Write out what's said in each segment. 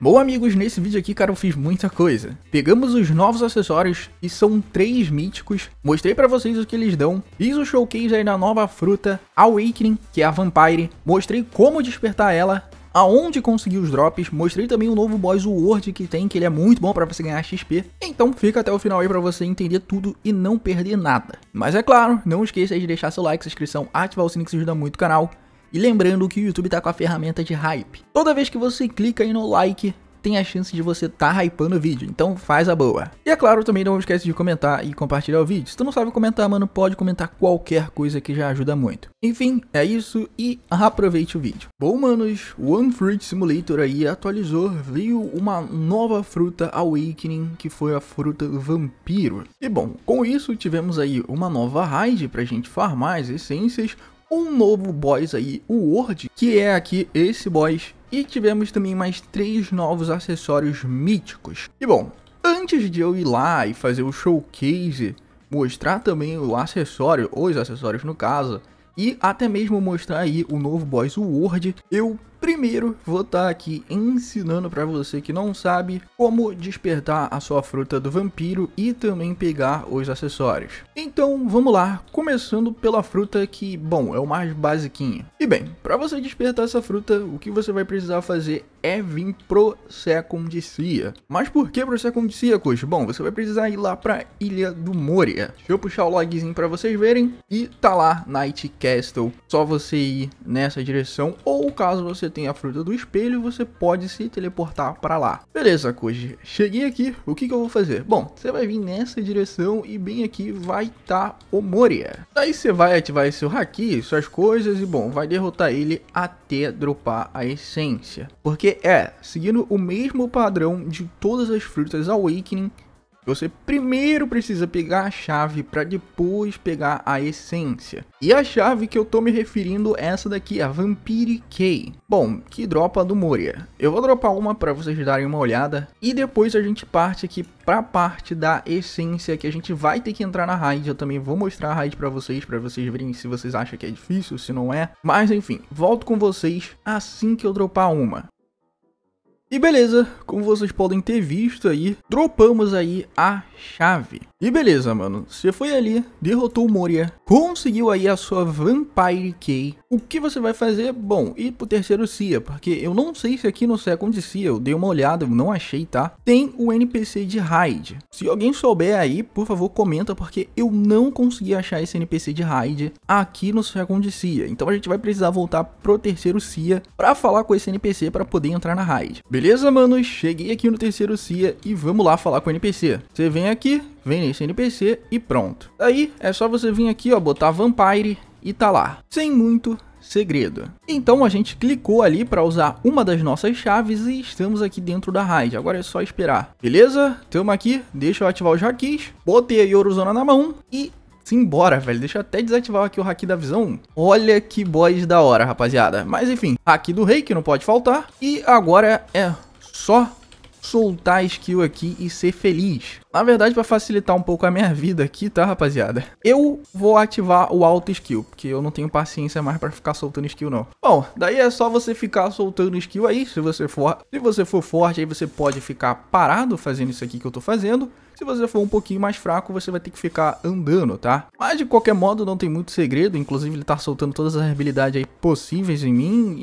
Bom amigos, nesse vídeo aqui cara eu fiz muita coisa. Pegamos os novos acessórios, que são três míticos, mostrei pra vocês o que eles dão, fiz o showcase aí da nova fruta, Awakening, que é a Vampire, mostrei como despertar ela, aonde conseguir os drops, mostrei também o novo boss Word que tem, que ele é muito bom para você ganhar XP. Então fica até o final aí para você entender tudo e não perder nada. Mas é claro, não esqueça de deixar seu like, sua inscrição, ativar o sininho que isso ajuda muito o canal. E lembrando que o YouTube tá com a ferramenta de hype. Toda vez que você clica aí no like, tem a chance de você tá hypando o vídeo, então faz a boa. E é claro, também não esquece de comentar e compartilhar o vídeo. Se tu não sabe comentar, mano, pode comentar qualquer coisa que já ajuda muito. Enfim, é isso e aproveite o vídeo. Bom, manos, One Fruit Simulator aí atualizou, veio uma nova fruta Awakening, que foi a fruta Vampiro. E bom, com isso tivemos aí uma nova raid pra gente farmar as essências, um novo boss aí, o Word, que é aqui esse boss. E tivemos também mais três novos acessórios míticos. E bom, antes de eu ir lá e fazer o showcase, mostrar também o acessório, os acessórios no caso, e até mesmo mostrar aí o novo boss, o Word, eu Primeiro, vou estar tá aqui ensinando para você que não sabe como despertar a sua fruta do vampiro e também pegar os acessórios. Então, vamos lá, começando pela fruta que, bom, é o mais basiquinha. E bem, para você despertar essa fruta, o que você vai precisar fazer é vir pro Secundicia. Mas por que pro Secundicia, Cus? Bom, você vai precisar ir lá pra Ilha do Moria. Deixa eu puxar o logzinho para vocês verem. E tá lá, Night Castle. Só você ir nessa direção, ou caso você você tem a fruta do espelho, você pode se teleportar para lá. Beleza, Koji. Cheguei aqui, o que, que eu vou fazer? Bom, você vai vir nessa direção e bem aqui vai estar tá o Moria. Daí você vai ativar seu Haki, suas coisas e bom, vai derrotar ele até dropar a essência. Porque é, seguindo o mesmo padrão de todas as frutas Awakening, você primeiro precisa pegar a chave para depois pegar a essência. E a chave que eu tô me referindo é essa daqui, a Vampire Key. Bom, que dropa do Moria. Eu vou dropar uma para vocês darem uma olhada e depois a gente parte aqui para a parte da essência que a gente vai ter que entrar na raid. Eu também vou mostrar a raid para vocês, para vocês verem se vocês acham que é difícil, se não é. Mas enfim, volto com vocês assim que eu dropar uma. E beleza, como vocês podem ter visto aí, dropamos aí a chave. E beleza, mano, você foi ali, derrotou o Moria, conseguiu aí a sua Vampire Key. O que você vai fazer? Bom, ir pro terceiro CIA, porque eu não sei se aqui no Second CIA, eu dei uma olhada, não achei, tá? Tem o NPC de Raid. Se alguém souber aí, por favor, comenta, porque eu não consegui achar esse NPC de Raid aqui no Second CIA. Então a gente vai precisar voltar pro terceiro CIA pra falar com esse NPC pra poder entrar na Raid, Beleza, manos? Cheguei aqui no terceiro CIA e vamos lá falar com o NPC. Você vem aqui, vem nesse NPC e pronto. Aí é só você vir aqui, ó, botar Vampire e tá lá. Sem muito segredo. Então a gente clicou ali para usar uma das nossas chaves e estamos aqui dentro da raid. Agora é só esperar. Beleza? Tamo aqui, deixa eu ativar os jaquis. Botei a Yoruzona na mão e Simbora, velho. Deixa eu até desativar aqui o hack da visão. Olha que boys da hora, rapaziada. Mas enfim, hack do rei que não pode faltar. E agora é só soltar a skill aqui e ser feliz. Na verdade, para facilitar um pouco a minha vida aqui, tá, rapaziada? Eu vou ativar o auto skill, porque eu não tenho paciência mais para ficar soltando skill não. Bom, daí é só você ficar soltando skill aí, se você for, se você for forte, aí você pode ficar parado fazendo isso aqui que eu tô fazendo. Se você for um pouquinho mais fraco, você vai ter que ficar andando, tá? Mas de qualquer modo, não tem muito segredo. Inclusive, ele tá soltando todas as habilidades aí possíveis em mim.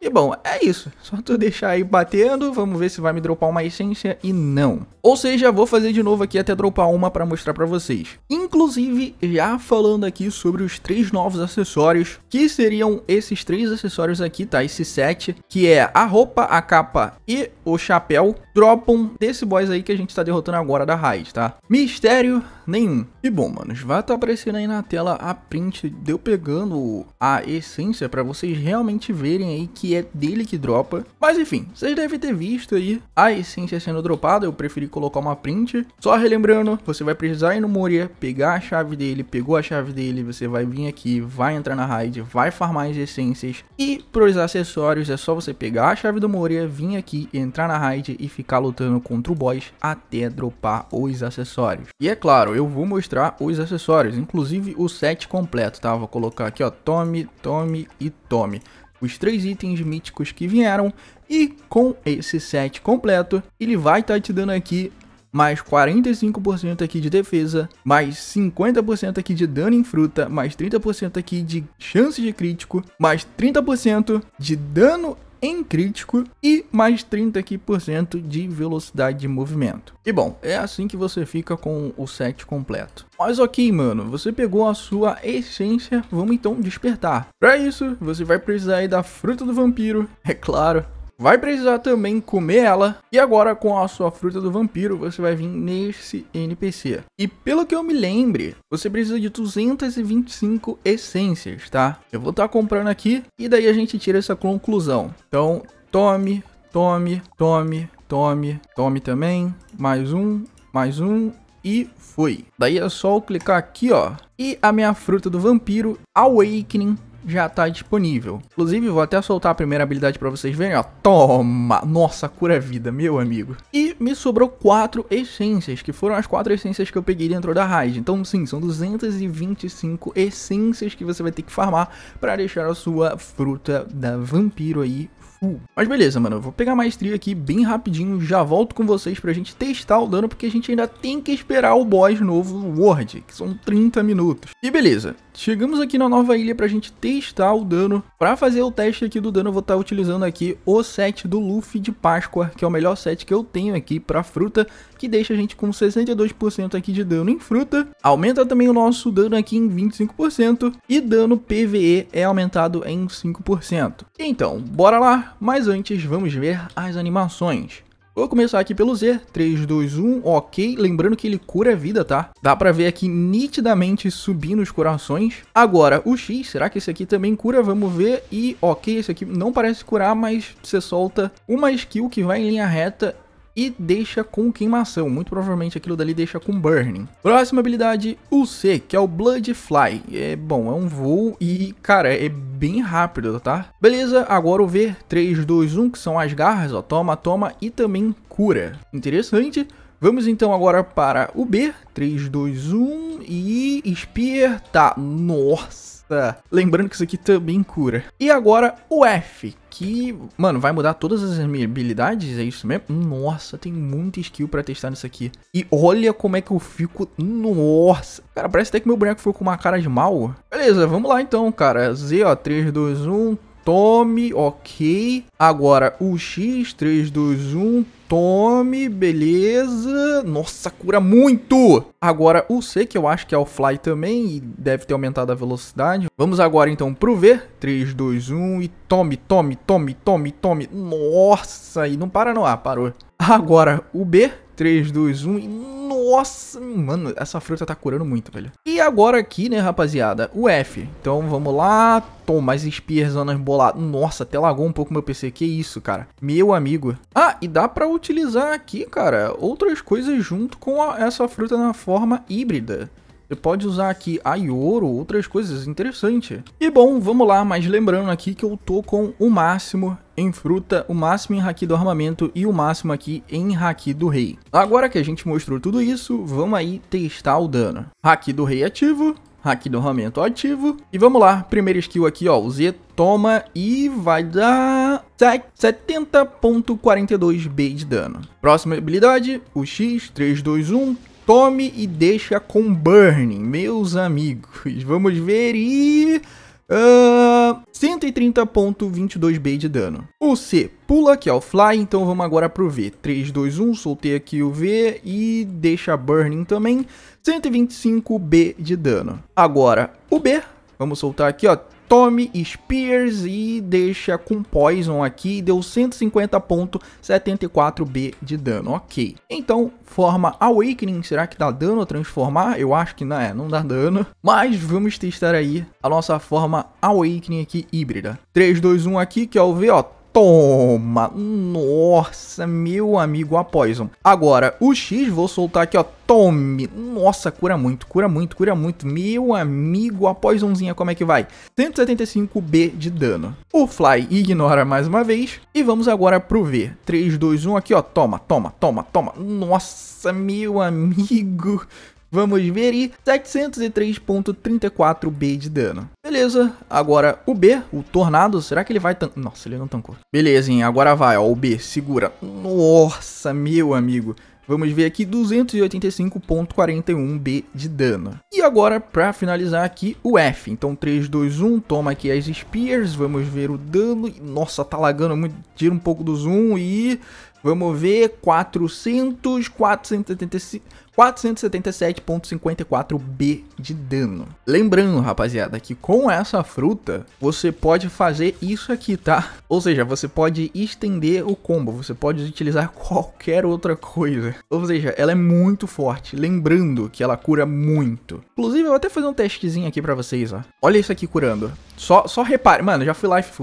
E, e bom, é isso. Só tu deixar aí batendo. Vamos ver se vai me dropar uma essência e não. Ou seja, vou fazer de novo aqui até dropar uma pra mostrar pra vocês. Inclusive, já falando aqui sobre os três novos acessórios, que seriam esses três acessórios aqui, tá? Esse set, que é a roupa, a capa e o chapéu, dropam desse boss aí que a gente tá derrotando agora da raia país, tá? Mistério nenhum. E bom, manos, vai estar tá aparecendo aí na tela a print de eu pegando a essência para vocês realmente verem aí que é dele que dropa. Mas enfim, vocês devem ter visto aí a essência sendo dropada, eu preferi colocar uma print. Só relembrando, você vai precisar ir no Moria, pegar a chave dele, pegou a chave dele, você vai vir aqui, vai entrar na raid, vai farmar as essências e pros acessórios é só você pegar a chave do Moria, vir aqui, entrar na raid e ficar lutando contra o boss até dropar os acessórios. E é claro, eu vou mostrar os acessórios, inclusive o set completo, tá? Vou colocar aqui, ó, tome, tome e tome. Os três itens míticos que vieram e com esse set completo, ele vai estar tá te dando aqui mais 45% aqui de defesa, mais 50% aqui de dano em fruta, mais 30% aqui de chance de crítico, mais 30% de dano em crítico e mais 30 aqui por cento de velocidade de movimento. E bom, é assim que você fica com o set completo. Mas ok, mano, você pegou a sua essência, vamos então despertar. Para isso, você vai precisar da fruta do vampiro, é claro, vai precisar também comer ela. E agora com a sua fruta do vampiro, você vai vir nesse NPC. E pelo que eu me lembre, você precisa de 225 essências, tá? Eu vou estar tá comprando aqui e daí a gente tira essa conclusão. Então, tome, tome, tome, tome, tome também. Mais um, mais um e foi. Daí é só eu clicar aqui, ó. E a minha fruta do vampiro, Awakening, já está disponível. Inclusive, vou até soltar a primeira habilidade para vocês verem, ó. Toma! Nossa, cura é vida, meu amigo. E me sobrou quatro essências, que foram as quatro essências que eu peguei dentro da raid. Então, sim, são 225 essências que você vai ter que farmar para deixar a sua fruta da vampiro aí full. mas beleza, mano, eu vou pegar a maestria aqui bem rapidinho, já volto com vocês pra gente testar o dano, porque a gente ainda tem que esperar o boss novo, o Word, que são 30 minutos. E beleza, Chegamos aqui na nova ilha pra gente testar o dano. Pra fazer o teste aqui do dano, eu vou estar tá utilizando aqui o set do Luffy de Páscoa, que é o melhor set que eu tenho aqui pra fruta, que deixa a gente com 62% aqui de dano em fruta. Aumenta também o nosso dano aqui em 25% e dano PVE é aumentado em 5%. Então, bora lá, mas antes vamos ver as animações. Vou começar aqui pelo Z, 3, 2, 1, ok, lembrando que ele cura a vida, tá? Dá pra ver aqui nitidamente subindo os corações. Agora, o X, será que esse aqui também cura? Vamos ver, e ok, esse aqui não parece curar, mas você solta uma skill que vai em linha reta e deixa com queimação. Muito provavelmente aquilo dali deixa com burning. Próxima habilidade, o C, que é o Blood Fly. É bom, é um voo e, cara, é bem rápido, tá? Beleza, agora o V, 3, 2, 1, que são as garras, ó. Toma, toma e também cura. Interessante. Vamos então agora para o B, 3, 2, 1 e Spear, tá? Nossa! Tá. Lembrando que isso aqui também cura. E agora o F, que, mano, vai mudar todas as habilidades, é isso mesmo? Nossa, tem muita skill pra testar nisso aqui. E olha como é que eu fico, nossa. Cara, parece até que meu boneco ficou com uma cara de mal. Beleza, vamos lá então, cara. Z, ó, 3, 2, 1, tome, ok. Agora o X, 3, 2, 1, tome, beleza. Nossa, cura muito! Agora o C, que eu acho que é o Fly também, e deve ter aumentado a velocidade. Vamos agora então pro V, 3, 2, 1, e tome, tome, tome, tome, tome. Nossa, e não para não, ah, parou. Agora o B, 3, 2, 1, e nossa, mano, essa fruta tá curando muito, velho. E agora aqui, né, rapaziada, o F. Então vamos lá, toma, mais spearzonas boladas. Nossa, até lagou um pouco meu PC, que isso, cara. Meu amigo. Ah, e dá pra utilizar aqui, cara, outras coisas junto com a, essa fruta na forma híbrida. Você pode usar aqui a Ioro, outras coisas interessantes. E bom, vamos lá, mas lembrando aqui que eu tô com o máximo em fruta, o máximo em haki do armamento e o máximo aqui em haki do rei. Agora que a gente mostrou tudo isso, vamos aí testar o dano. Haki do rei ativo, haki do armamento ativo. E vamos lá, primeira skill aqui, ó, o Z toma e vai dar 70.42 B de dano. Próxima habilidade, o X, 3, 2, 1, tome e deixa com Burning, meus amigos. Vamos ver e... Uh, ah, 130.22b de dano. O C pula, que é o fly, então vamos agora pro V. 3, 2, 1, soltei aqui o V e deixa burning também. 125b de dano. Agora o B, vamos soltar aqui, ó. Tommy Spears e deixa com Poison aqui, deu 150.74b de dano, ok. Então, forma Awakening, será que dá dano transformar? Eu acho que não, é, não dá dano. Mas vamos testar aí a nossa forma Awakening aqui, híbrida. 3, 2, 1 aqui, que é o V, ó, Toma! Nossa, meu amigo, a Poison. Agora, o X, vou soltar aqui, ó. Tome! Nossa, cura muito, cura muito, cura muito. Meu amigo, a Poisonzinha, como é que vai? 175B de dano. O Fly ignora mais uma vez. E vamos agora pro V. 3, 2, 1 aqui, ó. Toma, toma, toma, toma. Nossa, meu amigo. Vamos ver aí, 703.34b de dano. Beleza, agora o B, o Tornado, será que ele vai tan... Nossa, ele não tancou. Beleza, hein, agora vai, ó, o B, segura. Nossa, meu amigo. Vamos ver aqui 285.41b de dano. E agora, para finalizar aqui, o F. Então 3, 2, 1, toma aqui as Spears, vamos ver o dano. Nossa, tá lagando muito, tira um pouco do zoom e... Vamos ver, 400, 475, 477.54b de dano. Lembrando, rapaziada, que com essa fruta, você pode fazer isso aqui, tá? Ou seja, você pode estender o combo, você pode utilizar qualquer outra coisa. Ou seja, ela é muito forte, lembrando que ela cura muito. Inclusive, eu vou até fazer um testezinho aqui pra vocês, ó. Olha isso aqui curando. Só, só repare, mano, já fui life e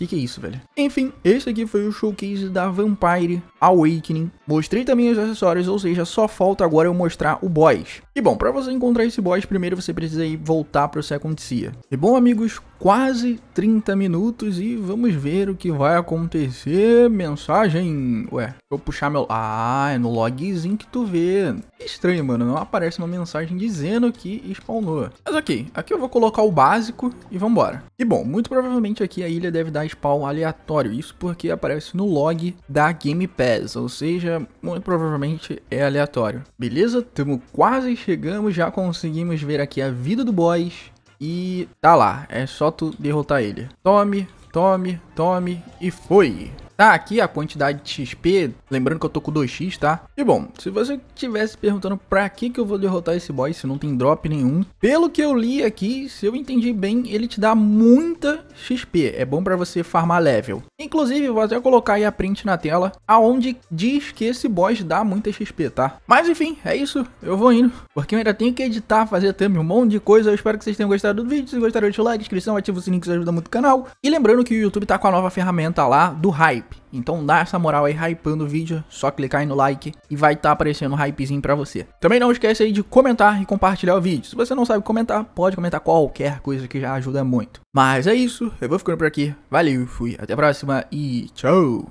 que que é isso, velho? Enfim, esse aqui foi o showcase da Vampire Awakening. Mostrei também os acessórios, ou seja, só falta agora eu mostrar o boss. E bom, para você encontrar esse boss, primeiro você precisa ir voltar para o Second Sea. E bom, amigos, quase 30 minutos e vamos ver o que vai acontecer. Mensagem... Ué, vou puxar meu... Ah, é no logzinho que tu vê. Que estranho, mano, não aparece uma mensagem dizendo que spawnou. Mas ok, aqui eu vou colocar o básico e vambora. E bom, muito provavelmente aqui a ilha deve dar spawn aleatório, isso porque aparece no log da Gamepad ou seja, muito provavelmente é aleatório. Beleza? Tamo quase chegamos, já conseguimos ver aqui a vida do boss. E tá lá, é só tu derrotar ele. Tome, tome, tome e foi! tá aqui a quantidade de XP, lembrando que eu tô com 2x, tá? E bom, se você estivesse perguntando pra que que eu vou derrotar esse boss se não tem drop nenhum, pelo que eu li aqui, se eu entendi bem, ele te dá muita XP, é bom pra você farmar level. Inclusive, vou até colocar aí a print na tela, aonde diz que esse boss dá muita XP, tá? Mas enfim, é isso, eu vou indo, porque eu ainda tenho que editar, fazer também um monte de coisa, eu espero que vocês tenham gostado do vídeo, se gostaram deixa o like, inscrição, ativa o sininho que isso ajuda muito o canal, e lembrando que o YouTube tá com a nova ferramenta lá do Hype, hype. Então dá essa moral aí hypando o vídeo, só clicar aí no like e vai estar tá aparecendo um hypezinho pra você. Também não esquece aí de comentar e compartilhar o vídeo. Se você não sabe comentar, pode comentar qualquer coisa que já ajuda muito. Mas é isso, eu vou ficando por aqui. Valeu, fui, até a próxima e tchau!